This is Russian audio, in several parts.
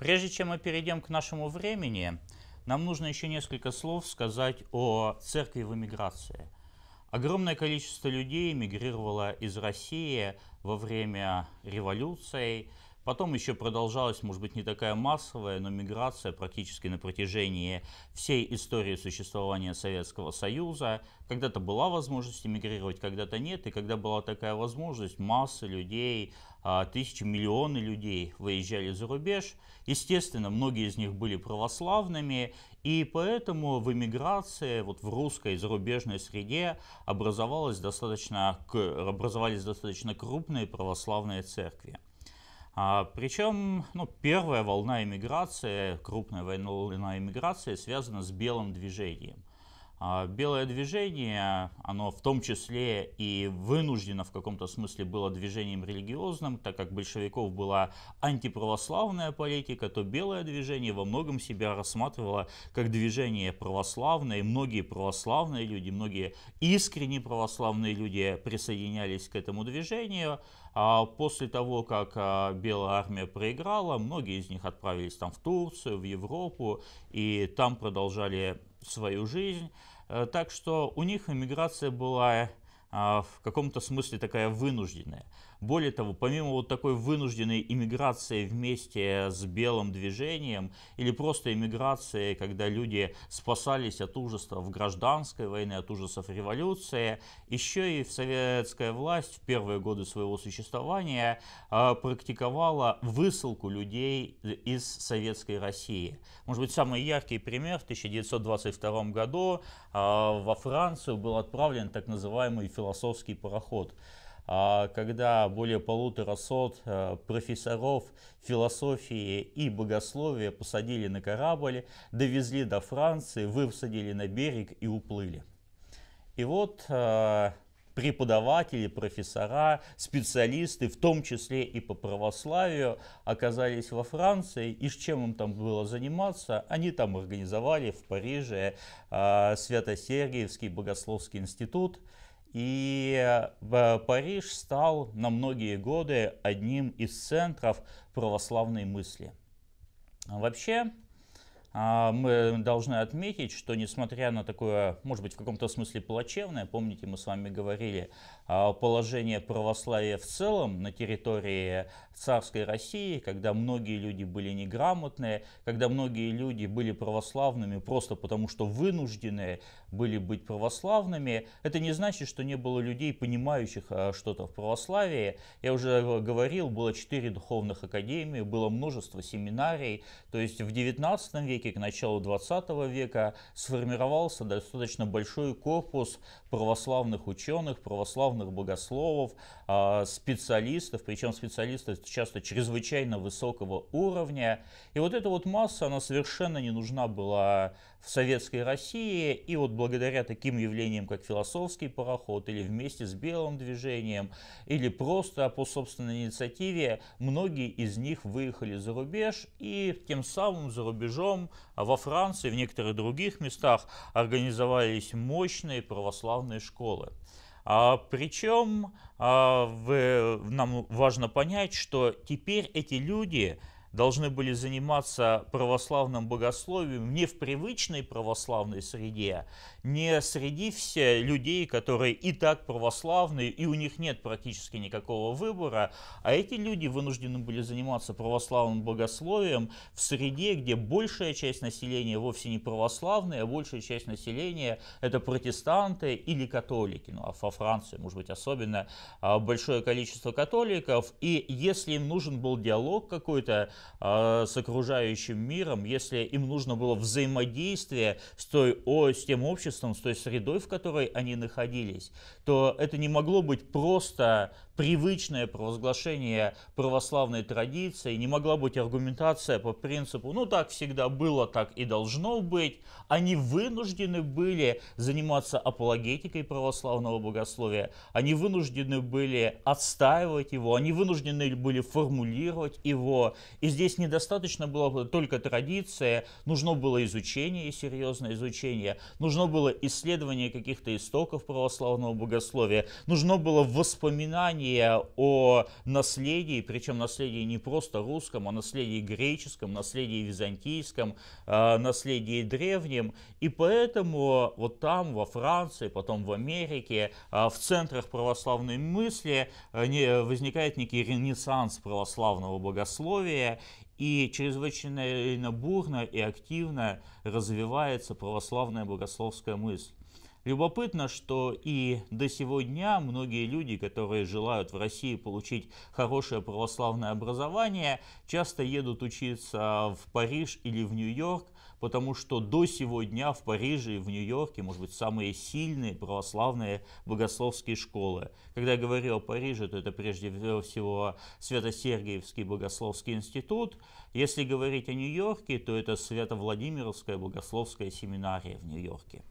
Прежде чем мы перейдем к нашему времени, нам нужно еще несколько слов сказать о церкви в эмиграции. Огромное количество людей эмигрировало из России во время революции, Потом еще продолжалась, может быть, не такая массовая, но миграция практически на протяжении всей истории существования Советского Союза. Когда-то была возможность эмигрировать, когда-то нет. И когда была такая возможность, масса людей а, тысячи, миллионы людей выезжали за рубеж. Естественно, многие из них были православными, и поэтому в эмиграции, вот в русской зарубежной среде образовалось достаточно, образовались достаточно крупные православные церкви. А, причем ну, первая волна эмиграции, крупная военная эмиграции связана с белым движением. А, белое движение, оно в том числе и вынуждено в каком-то смысле было движением религиозным, так как большевиков была антиправославная политика, то белое движение во многом себя рассматривало как движение православное, и многие православные люди, многие искренне православные люди присоединялись к этому движению. А, после того, как а, Белая армия проиграла, многие из них отправились там в Турцию, в Европу, и там продолжали свою жизнь. Э, так что у них иммиграция была э, в каком-то смысле такая вынужденная. Более того, помимо вот такой вынужденной иммиграции вместе с белым движением или просто иммиграции, когда люди спасались от ужасов гражданской войны, от ужасов революции, еще и советская власть в первые годы своего существования а, практиковала высылку людей из советской России. Может быть, самый яркий пример в 1922 году а, во Францию был отправлен так называемый философский пароход – а когда более полутора сот э, профессоров философии и богословия посадили на корабль, довезли до Франции, высадили на берег и уплыли. И вот э, преподаватели, профессора, специалисты, в том числе и по православию, оказались во Франции, и с чем им там было заниматься, они там организовали в Париже э, Свято-Сергиевский богословский институт, и э, Париж стал на многие годы одним из центров православной мысли. Вообще, а, мы должны отметить, что несмотря на такое, может быть, в каком-то смысле плачевное, помните, мы с вами говорили, а, положение православия в целом на территории царской России, когда многие люди были неграмотные, когда многие люди были православными просто потому, что вынуждены были быть православными, это не значит, что не было людей, понимающих э, что-то в православии. Я уже говорил, было четыре духовных академии, было множество семинарий. То есть в 19 веке, к началу 20 века сформировался достаточно большой корпус православных ученых, православных богословов, а, специалистов, причем специалистов часто чрезвычайно высокого уровня. И вот эта вот масса, она совершенно не нужна была в советской России. И вот благодаря таким явлениям, как философский пароход, или вместе с белым движением, или просто по собственной инициативе, многие из них выехали за рубеж. И тем самым за рубежом а во Франции, в некоторых других местах организовались мощные православные школы. А, причем а, в, нам важно понять, что теперь эти люди должны были заниматься православным богословием не в привычной православной среде, не среди всех людей, которые и так православные, и у них нет практически никакого выбора, а эти люди вынуждены были заниматься православным богословием в среде, где большая часть населения вовсе не православная, а большая часть населения это протестанты или католики. Ну а во Франции, может быть, особенно а, большое количество католиков, и если им нужен был диалог какой-то, Э, с окружающим миром, если им нужно было взаимодействие с, той, о, с тем обществом, с той средой, в которой они находились, то это не могло быть просто привычное провозглашение православной традиции, не могла быть аргументация по принципу, ну так всегда было, так и должно быть. Они вынуждены были заниматься апологетикой православного богословия, они вынуждены были отстаивать его, они вынуждены были формулировать его и здесь недостаточно было только традиция, нужно было изучение, серьезное изучение, нужно было исследование каких-то истоков православного богословия, нужно было воспоминание о наследии, причем наследии не просто русском, а наследии греческом, наследии византийском, а, наследии древнем. И поэтому вот там, во Франции, потом в Америке, а, в центрах православной мысли а, возникает некий ренессанс православного богословия, и чрезвычайно бурно и активно развивается православная богословская мысль. Любопытно, что и до сегодня дня многие люди, которые желают в России получить хорошее православное образование, часто едут учиться в Париж или в Нью-Йорк, потому что до сего дня в Париже и в Нью-Йорке, может быть, самые сильные православные богословские школы. Когда я говорю о Париже, то это прежде всего Свято-Сергиевский богословский институт. Если говорить о Нью-Йорке, то это Свято-Владимировская богословская семинария в Нью-Йорке.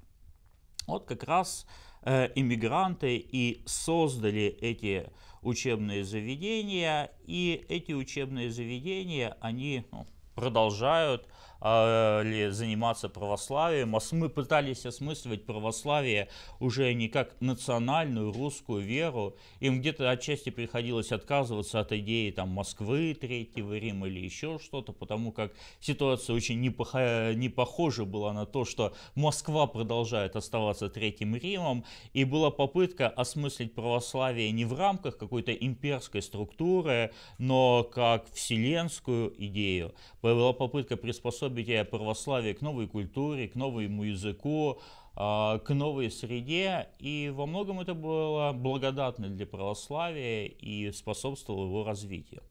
Вот как раз э, иммигранты и создали эти учебные заведения, и эти учебные заведения, они ну, продолжают а, заниматься православием. А мы пытались осмысливать православие уже не как национальную русскую веру. Им где-то отчасти приходилось отказываться от идеи там, Москвы, Третьего Рима или еще что-то, потому как ситуация очень не, пох- не похожа была на то, что Москва продолжает оставаться Третьим Римом. И была попытка осмыслить православие не в рамках какой-то имперской структуры, но как вселенскую идею. Была попытка приспособить объятия православия к новой культуре, к новому языку, а, к новой среде. И во многом это было благодатно для православия и способствовало его развитию.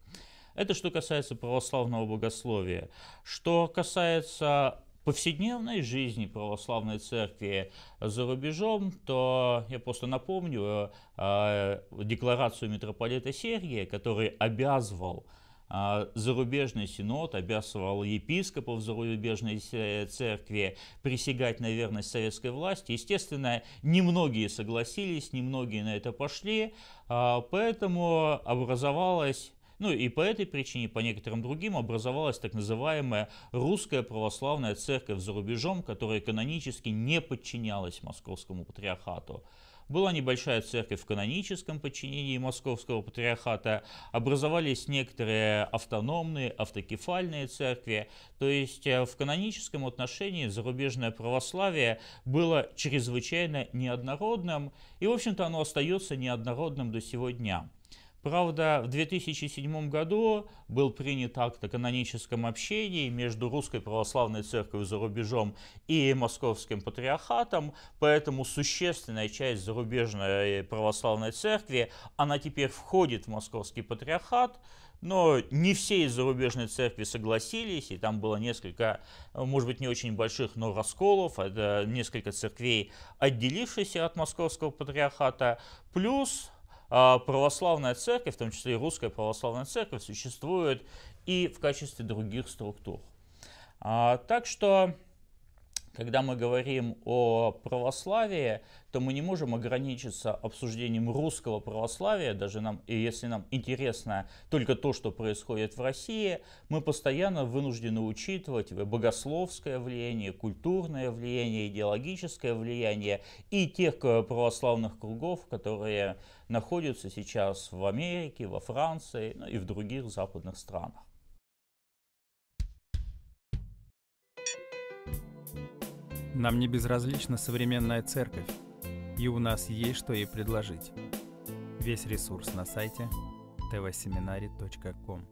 Это что касается православного богословия. Что касается повседневной жизни православной церкви за рубежом, то я просто напомню э, декларацию митрополита Сергия, который обязывал а, зарубежный синод обязывал епископов зарубежной церкви присягать на верность советской власти. Естественно, немногие согласились, немногие на это пошли, а, поэтому образовалась ну и по этой причине, по некоторым другим, образовалась так называемая русская православная церковь за рубежом, которая канонически не подчинялась московскому патриархату. Была небольшая церковь в каноническом подчинении Московского патриархата, образовались некоторые автономные, автокефальные церкви. То есть э, в каноническом отношении зарубежное православие было чрезвычайно неоднородным, и, в общем-то, оно остается неоднородным до сегодня. Правда, в 2007 году был принят акт о каноническом общении между Русской Православной Церковью за рубежом и Московским Патриархатом, поэтому существенная часть зарубежной православной церкви, она теперь входит в Московский Патриархат, но не все из зарубежной церкви согласились, и там было несколько, может быть, не очень больших, но расколов, это несколько церквей, отделившихся от Московского Патриархата, плюс а, православная церковь, в том числе и русская православная церковь, существует и в качестве других структур. А, так что когда мы говорим о православии, то мы не можем ограничиться обсуждением русского православия, даже нам, если нам интересно только то, что происходит в России, мы постоянно вынуждены учитывать богословское влияние, культурное влияние, идеологическое влияние и тех э, православных кругов, которые находятся сейчас в Америке, во Франции ну, и в других западных странах. Нам не безразлична современная церковь, и у нас есть что ей предложить. Весь ресурс на сайте tvseminary.com.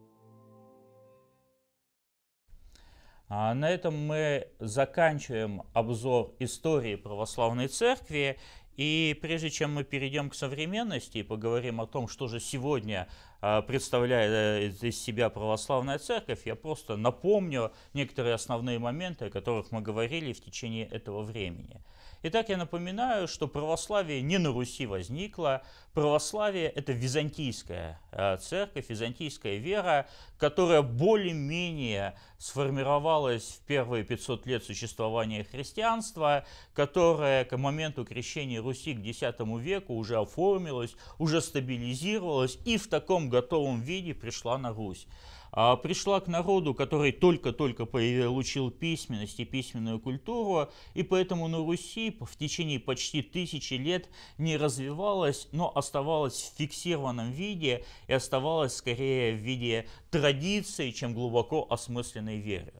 А на этом мы заканчиваем обзор истории православной церкви. И прежде чем мы перейдем к современности и поговорим о том, что же сегодня а, представляет э, из себя православная церковь, я просто напомню некоторые основные моменты, о которых мы говорили в течение этого времени. Итак, я напоминаю, что православие не на Руси возникло. Православие – это византийская э, церковь, византийская вера, которая более-менее сформировалась в первые 500 лет существования христианства, которая к моменту крещения Руси к X веку уже оформилась, уже стабилизировалась и в таком готовом виде пришла на Русь. А, пришла к народу, который только-только получил письменность и письменную культуру, и поэтому на Руси в течение почти тысячи лет не развивалась, но оставалась в фиксированном виде и оставалась скорее в виде традиции, чем глубоко осмысленной веры.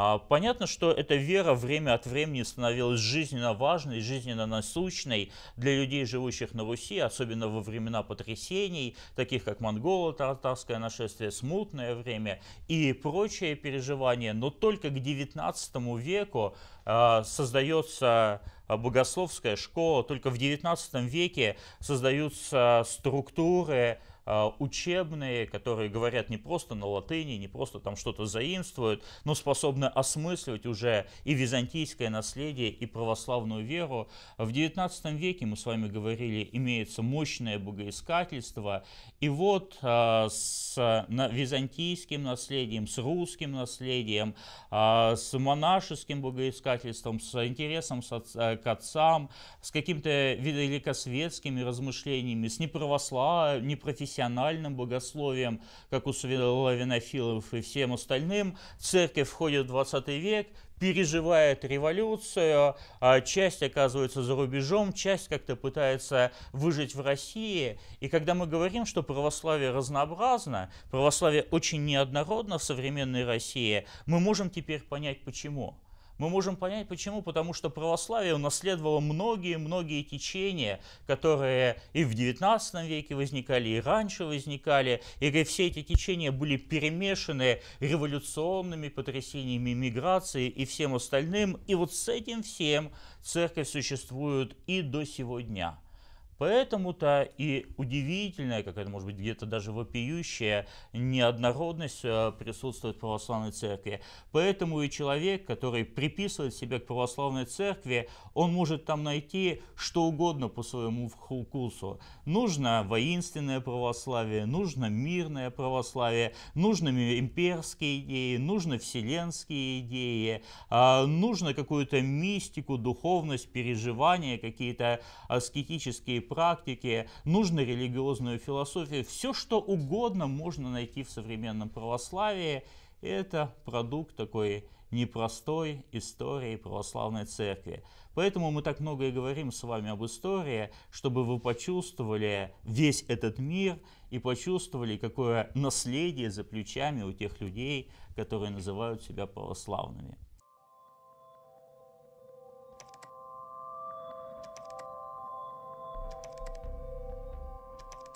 А, понятно, что эта вера время от времени становилась жизненно важной, жизненно насущной для людей, живущих на Руси, особенно во времена потрясений, таких как монголо-татарское нашествие, смутное время и прочие переживания. Но только к XIX веку а, создается а, богословская школа, только в XIX веке создаются структуры, а, учебные, которые говорят не просто на латыни, не просто там что-то заимствуют, но способны осмысливать уже и византийское наследие, и православную веру. В XIX веке, мы с вами говорили, имеется мощное богоискательство. И вот а, с византийским наследием, с русским наследием, а, с монашеским богоискательством, с интересом э, к отцам, с какими то великосветскими размышлениями, с неправославием, непрофессиональным профессиональным богословием, как у славянофилов и всем остальным. Церковь входит в 20 век, переживает революцию, а часть оказывается за рубежом, часть как-то пытается выжить в России. И когда мы говорим, что православие разнообразно, православие очень неоднородно в современной России, мы можем теперь понять почему. Мы можем понять, почему. Потому что православие унаследовало многие-многие течения, которые и в XIX веке возникали, и раньше возникали. И все эти течения были перемешаны революционными потрясениями миграции и всем остальным. И вот с этим всем церковь существует и до сегодня. Поэтому-то и удивительная, какая-то, может быть, где-то даже вопиющая неоднородность э, присутствует в православной церкви. Поэтому и человек, который приписывает себя к православной церкви, он может там найти что угодно по своему вкусу. Нужно воинственное православие, нужно мирное православие, нужны имперские идеи, нужны вселенские идеи, а, нужно какую-то мистику, духовность, переживания, какие-то аскетические практики, нужно религиозную философию. Все, что угодно можно найти в современном православии. Это продукт такой непростой истории православной церкви. Поэтому мы так много и говорим с вами об истории, чтобы вы почувствовали весь этот мир и почувствовали, какое наследие за плечами у тех людей, которые называют себя православными.